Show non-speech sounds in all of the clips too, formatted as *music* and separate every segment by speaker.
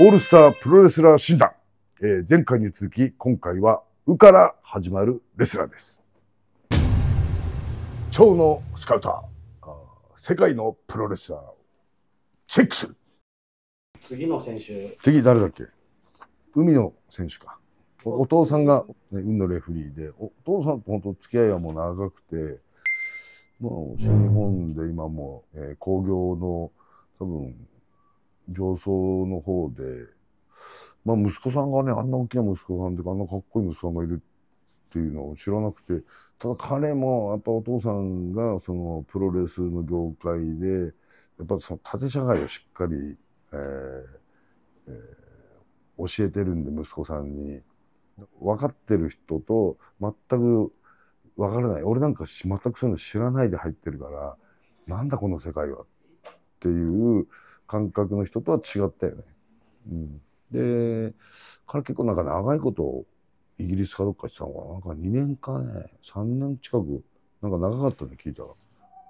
Speaker 1: オールスタープロレスラー診断。えー、前回に続き、今回は、うから始まるレスラーです。蝶のスカウター世界のプロレスラーをチェックする。次の選手。次、誰だっけ海の選手か。お父さんが、ね、海のレフリーで、お父さんと本当付き合いはもう長くて、まあ、新日本で今も、えー、工業の多分上層の方で、まあ、息子さんがねあんな大きな息子さんかあんなかっこいい息子さんがいるっていうのを知らなくてただ彼もやっぱお父さんがそのプロレスの業界でやっぱその縦社会をしっかり、えーえー、教えてるんで息子さんに。分かってる人と全く分からない俺なんか全くそういうの知らないで入ってるからなんだこの世界はっっていう感覚の人とは違ったよね。うん、で彼結構なんか長いことイギリスかどっか行ってたのかななんか2年かね3年近くなんか長かったんで聞いたら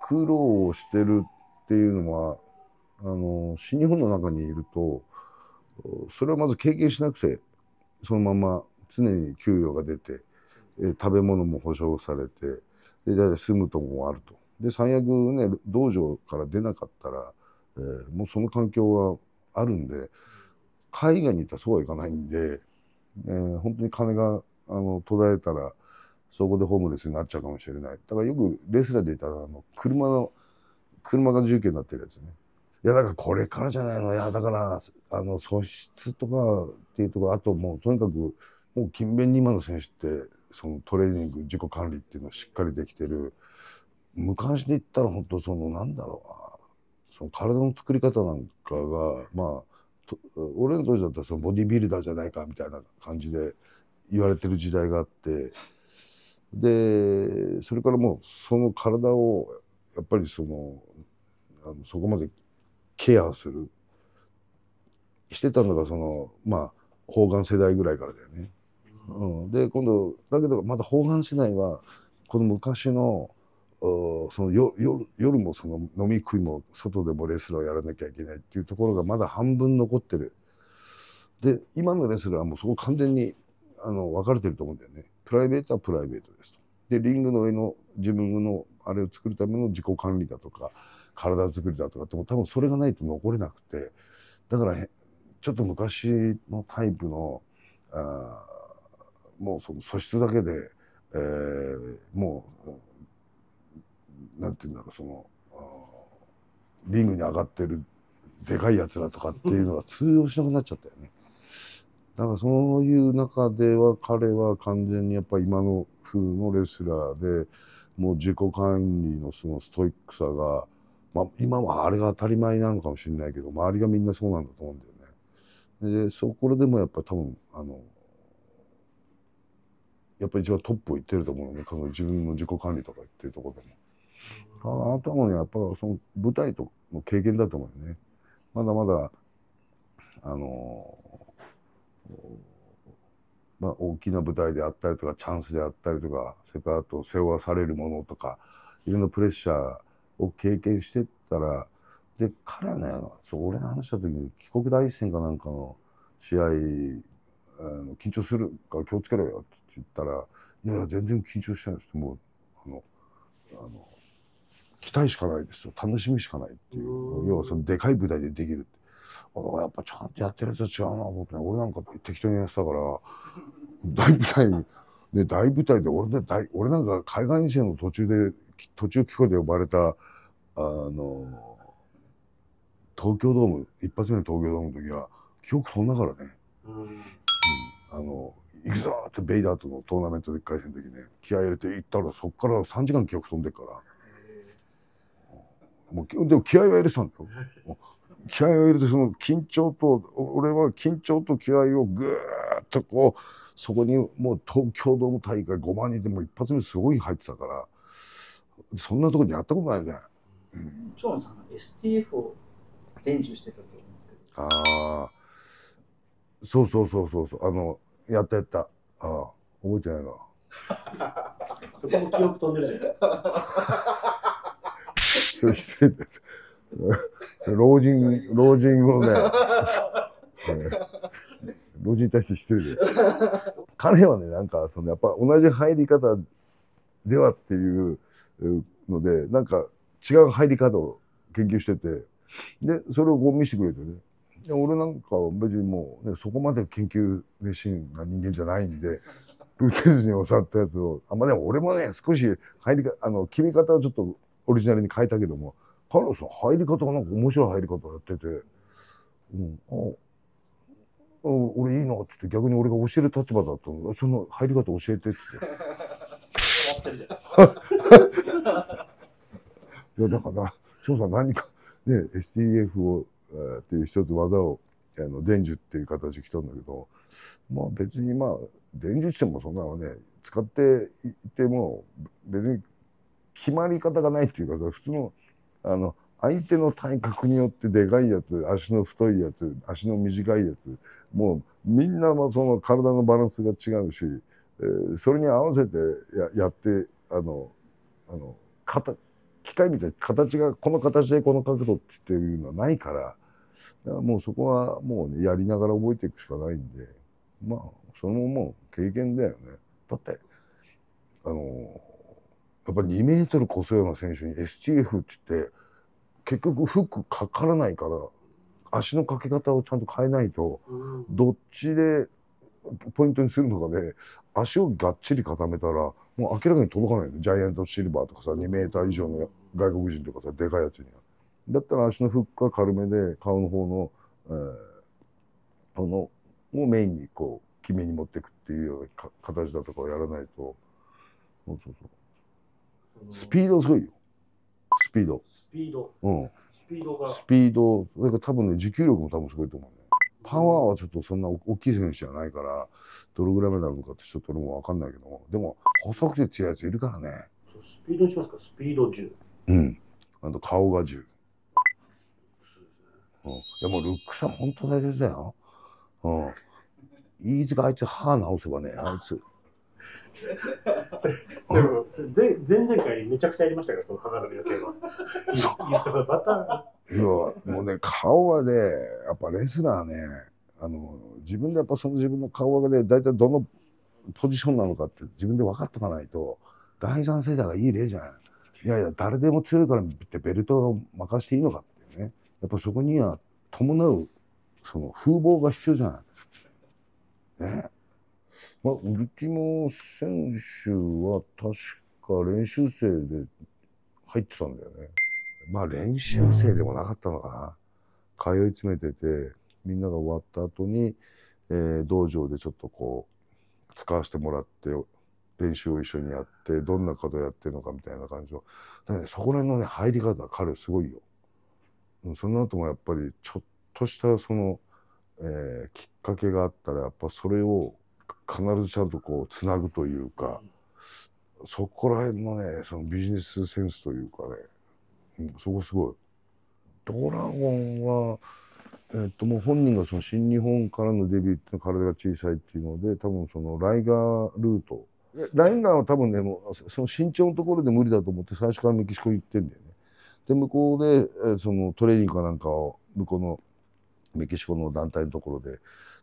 Speaker 1: 苦労をしてるっていうのはあの新日本の中にいるとそれをまず経験しなくてそのまま常に給与が出て、え食べ物も保証されてで大体住むとこもあると。で最悪ね道場から出なかったらえー、もうその環境があるんで海外に行ったらそうはいかないんで、えー、本当に金があの途絶えたらそこでホームレスになっちゃうかもしれないだからよくレスラーでいたらあの車の車が住居になってるやつねいやだからこれからじゃないのいやだからあの素質とかっていうところあともうとにかくもう勤勉に今の選手ってそのトレーニング自己管理っていうのをしっかりできてる。無関心で言ったら本当そのなんだろうなその体の作り方なんかがまあ俺の当時だったらそのボディビルダーじゃないかみたいな感じで言われてる時代があってでそれからもうその体をやっぱりそのあのそこまでケアするしてたのがそのまあ方眼世代ぐらいからだよね。うん、で今度だけどまた方眼世代はこの昔のその夜夜もその飲み食いも外でもレスラーをやらなきゃいけないっていうところがまだ半分残ってるで今のレスラーはもうそこ完全にあの分かれてると思うんだよねプライベートはプライベートですとでリングの上の自分のあれを作るための自己管理だとか体作りだとかっても多分それがないと残れなくてだからちょっと昔のタイプのあもうその素質だけで、えー、もうなんて言うんだろうそのリングに上がってるでかいやつらとかっていうのが通用しなくなっちゃったよね。だからそういう中では彼は完全にやっぱ今の風のレスラーでもう自己管理のそのストイックさが、まあ、今はあれが当たり前なのかもしれないけど周りがみんなそうなんだと思うんだよね。でそこでもやっぱ多分あのやっぱり一番トップをいってると思うのね自分の自己管理とか言ってるところでも。あなたもねやっぱその舞台との経験だと思うよね。まだまだあのまあ、大きな舞台であったりとかチャンスであったりとかそれからあと背負わされるものとかいろんなプレッシャーを経験してったらで彼はねそう俺の話した時に帰国大戦かなんかの試合、あの緊張するから気をつけろよって言ったら「いやいや全然緊張してないです」ってもうあのあの期待しかないですよ楽しみしかないっていう要はそのでかい舞台でできるやっぱちゃんとやってるやつは違うなと思ってね俺なんか適当にやってたから大舞台にで大舞台で俺で大俺なんか海外遠征の途中で途中聞こえて呼ばれたあの東京ドーム一発目の東京ドームの時は記憶飛んだからね、うん、うん、あの行くぞってベイダーとのトーナメントで1回戦の時ね気合入れて行ったらそこから3時間記憶飛んでるから。もうでも気合は入れてたんだよ。気合を入れてその緊張と俺は緊張と気合をぐーっとこうそこにもう東京ドーム大会5万人でも一発目すごい入ってたからそんなとこにやったことないね。うん、さんが STF を伝授してたと思うんですけど。ああそうそうそうそうそうあのやったやったああ覚えてないな。*laughs* そこも記憶飛んでるじゃないですか。失礼です。老人、老人をね、*laughs* 老人に対して失礼で。彼はね、なんか、その、やっぱ同じ入り方ではっていうので、なんか違う入り方を研究してて、で、それをこう見せてくれてね。俺なんかは別にもう、ね、そこまで研究熱心な人間じゃないんで、受けずに教わったやつを、あ、まあでも俺もね、少し入りか、あの、決め方をちょっとオリジナルに変えたけどもカロスの入り方がなんか面白い入り方やってて、うん、あ俺いいなっつって逆に俺が教える立場だったの、その入り方教えてって。*laughs* いやだから翔さん何かね STF を、えー、っていう一つ技をあの伝授っていう形で来たんだけどまあ別にまあ伝授してもそんなのね使っていっても別に決まり方がないっていうかさ普通のあの相手の体格によってでかいやつ足の太いやつ足の短いやつもうみんなその体のバランスが違うし、えー、それに合わせてややってあのあの型機械みたいに形がこの形でこの角度っていうのはないからからもうそこはもう、ね、やりながら覚えていくしかないんでまあそれももう経験だよね。だってあのやっぱり2メートル越すような選手に STF って言って結局フックかからないから足のかけ方をちゃんと変えないと、どっちでポイントにするのかで足をがっちり固めたらもう明らかに届かないジャイアントシルバーとかさ2メーター以上の外国人とかさでかいやつには。だったら足のフックは軽めで顔の方の、えー、このをメインにこう決めに持っていくっていうような形だとかをやらないとそうそうそうスピードすごいよ。スピード。スピード。うん。スピードが。スピード。だから多分ね、持久力も多分すごいと思うね。パワーはちょっとそんな大きい選手じゃないから、どれぐらいメダルるのかってちょっと俺もわかんないけどでも、細くて強いやついるからね。スピードにしますか、スピード10。うん。あと顔が10。うん、でもルックスは本当大切だよ。うん。飯かあいつ歯直せばね、あいつ。*laughs* で前々回めちゃくちゃやりましたから、その歯並びの件は。いや、もうね、顔はね、やっぱレスラーね、あの、自分でやっぱその自分の顔がね、大体どのポジションなのかって自分で分かっとかないと、第三世代がいい例じゃない。いやいや、誰でも強いからってベルトを任していいのかっていうね。やっぱそこには伴う、その風貌が必要じゃない。ね。まあ、ウルティモ選手は確か練習生で入ってたんだよね。まあ練習生でもなかったのかな。通い詰めてて、みんなが終わった後に、えー、道場でちょっとこう、使わせてもらって、練習を一緒にやって、どんなことやってるのかみたいな感じの。ね、そこら辺のね、入り方は彼すごいよ。その後もやっぱりちょっとしたその、えー、きっかけがあったら、やっぱそれを必ずちゃんとこうつなぐというか、そこら辺のねそのビジネスセンスというかね、うん、そこすごい。ドラゴンは、えー、っともう本人がその新日本からのデビューっての体が小さいっていうので多分そのライガールートライガーは多分ねもうその身長のところで無理だと思って最初からメキシコに行ってんだよね。で向こうで、えー、そのトレーニングかなんかを向こうのメキシコの団体のところで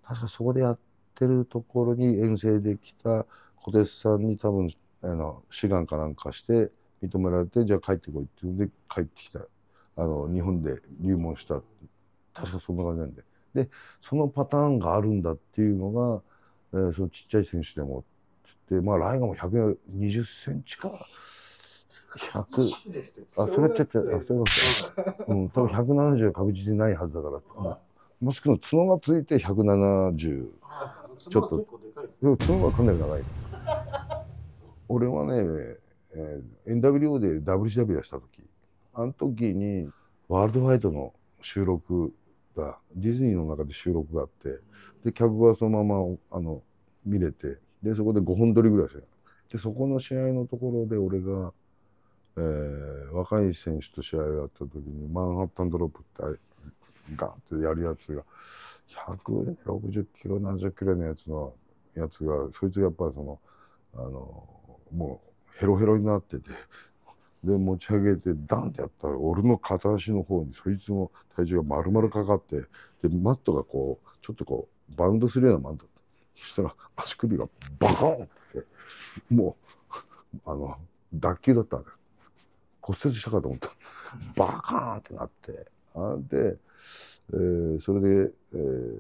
Speaker 1: 確かそこでやって。ってるところに遠征できた小鉄さんに多分あの志願かなんかして認められてじゃあ帰ってこいっていうので帰ってきたあの日本で入門した確かそんな感じなんででそのパターンがあるんだっていうのが、えー、そのちっちゃい選手でもってまあライガも120センチか。100あそれちょっとあそれがうん多分170は確実にないはずだからとか、マスクの角がついて170ちょっと。角がかなり長い。*laughs* 俺はね、えー、NWO で WCW をした時、あの時に、ワールドファイトの収録が、ディズニーの中で収録があって、で、客がそのまま、あの、見れて、で、そこで5本撮りぐらいする。で、そこの試合のところで俺が、えー、若い選手と試合をやった時にマンハッタンドロップってガンってやるやつが160キロ70キロのやつのやつがそいつがやっぱりそのあのもうヘロヘロになっててで持ち上げてダンってやったら俺の片足の方にそいつの体重が丸々かかってでマットがこうちょっとこうバウンドするようなマットだったそしたら足首がバカンってもうあの脱臼だったわけ骨折したかと思ったバカンってなってあでえー、それで、えー、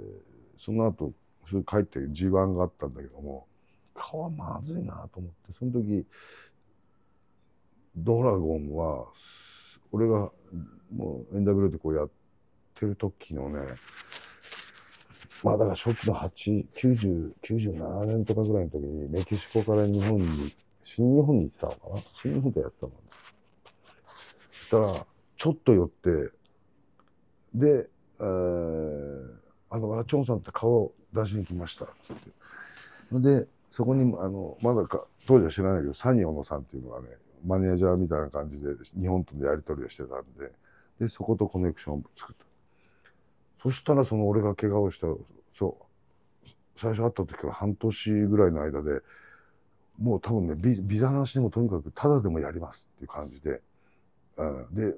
Speaker 1: その後それ帰って G1 があったんだけども顔はまずいなと思ってその時ドラゴンは俺がもう NW でこうやってる時のねまあだから初期の897年とかぐらいの時にメキシコから日本に新日本に行ってたのかな新日本でやってたもんね。そしたらちょっと寄ってで、えー、あの、チョンさんって顔を出しに来ましたって言って。で、そこに、あの、まだか、当時は知らないけど、サニオノさんっていうのはね、マネージャーみたいな感じで、日本とのやり取りをしてたんで、で、そことコネクションを作った。そしたら、その俺が怪我をした、そう、最初会った時から半年ぐらいの間で、もう多分ね、ビビザなしでもとにかく、ただでもやりますっていう感じで、うん、で、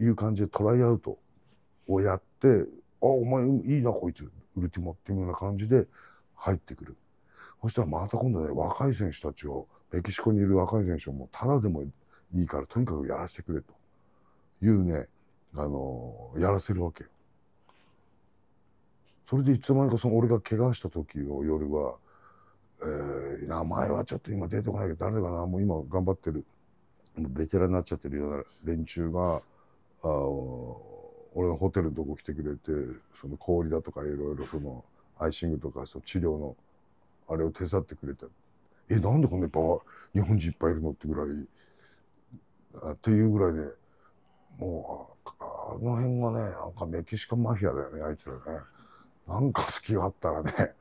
Speaker 1: いう感じでトライアウトをやって、あ、お前いいな、こいつ、ウルティモっていうような感じで入ってくる。そしたらまた今度ね、若い選手たちを、メキシコにいる若い選手をもうただでもいいから、とにかくやらせてくれというね、あのやらせるわけよ。それでいつの間にかその俺が怪我した時の夜は、えー、名前はちょっと今出てこないけど誰だかなもう今頑張ってるベテランになっちゃってるような連中があ俺のホテルのとこ来てくれてその氷だとかいろいろそのアイシングとかその治療のあれを手伝ってくれたえなんでこんなやっぱ日本人いっぱいいるのってぐらいあっていうぐらいで、ね、もうあの辺がねなんかメキシカンマフィアだよねあいつらねなんか隙があったらね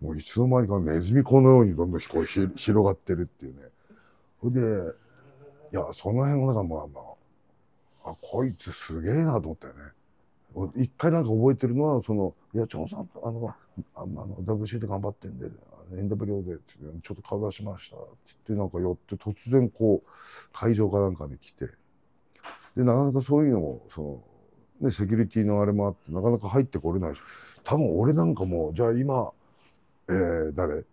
Speaker 1: もういつの間にかネズミ子のようにどんどんこうひ広がってるっていうねそれでいやその辺がだからまあまああこいつすげえなと思ったよね一回なんか覚えてるのはその「いやチョンさんあのあの WC で頑張ってんで NWO で」ってちょっと顔出しました」って言ってなんか寄って突然こう会場かなんかに来てでなかなかそういうのもその、ね、セキュリティのあれもあってなかなか入ってこれないし多分俺なんかもじゃあ今、えー、誰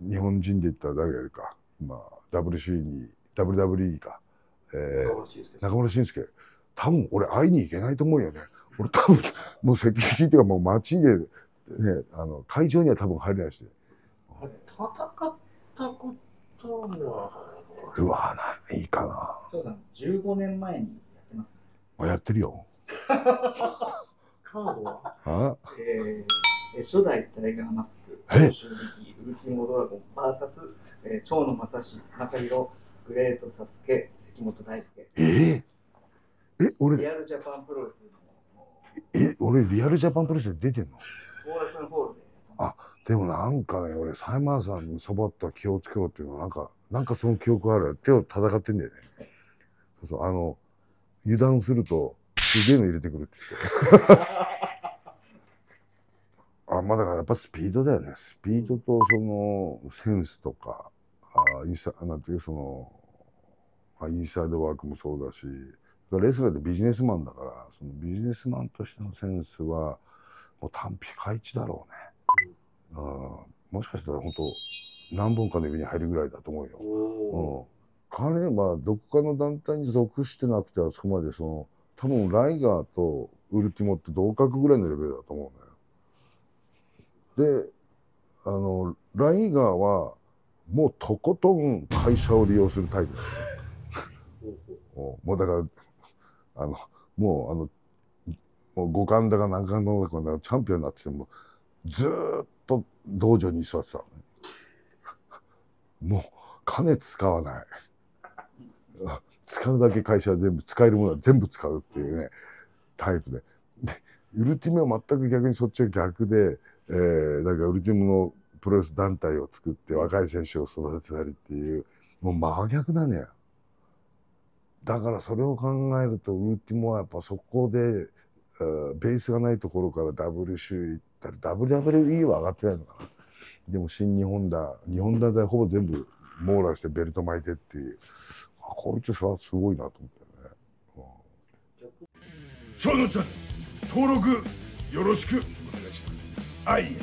Speaker 1: 日本人で言ったら誰がいるか今 WC に WWE か、えー、中村慎介多分俺会いに行けないと思うよね。俺多分、もうセキュリティっていうかもう街で、ね、あの、会場には多分入れないし。戦ったことはうわないいかな。そうだ、15年前にやってます、ね、あ、やってるよ。カードはあえー、初代タイガーマスク、えウルティモドラゴン、バーサえ蝶野正史、正宏、グレートサスケ、関本大輔。えー、え、俺リアルジャパンプロレスえ、俺リアルジャパンプレスで出てんのあ、でもなんかね、俺、サイマーさんにそばった気をつけろっていうのは、なんか、なんかその記憶ある。手を戦ってんだよね。そうそう、あの、油断すると、すげえの入れてくるって言って。*laughs* あ、まあだからやっぱスピードだよね。スピードとそのセンスとか、あインサなんていうその、まあ、インサイドワークもそうだし、レスラーでビジネスマンだからそのビジネスマンとしてのセンスはもう単品開一だろうね、うん、もしかしたら本当何本かの指に入るぐらいだと思うよ、うん、彼はどこかの団体に属してなくてあそこまでその多分ライガーとウルティモって同格ぐらいのレベルだと思うのよであのライガーはもうとことん会社を利用するタイプだよね *laughs* もうだからあのもうあのもう五冠だか何冠だかのチャンピオンになっててもずっと道場に座ってたのね。*laughs* もう金使わない。使うだけ会社は全部使えるものは全部使うっていうねタイプで。でウルティメは全く逆にそっちは逆で、えー、なんかウルティメのプロレス団体を作って若い選手を育てたりっていうもう真逆なのよ。だからそれを考えるとウーティモはやっぱそこで、えー、ベースがないところから WC 行ったり WWE は上がってないのかなでも新日本だ日本だでほぼ全部網羅してベルト巻いてっていうあこいつはすごいなと思ってね。う、ん、ちゃん登録よろしくお願いします。あい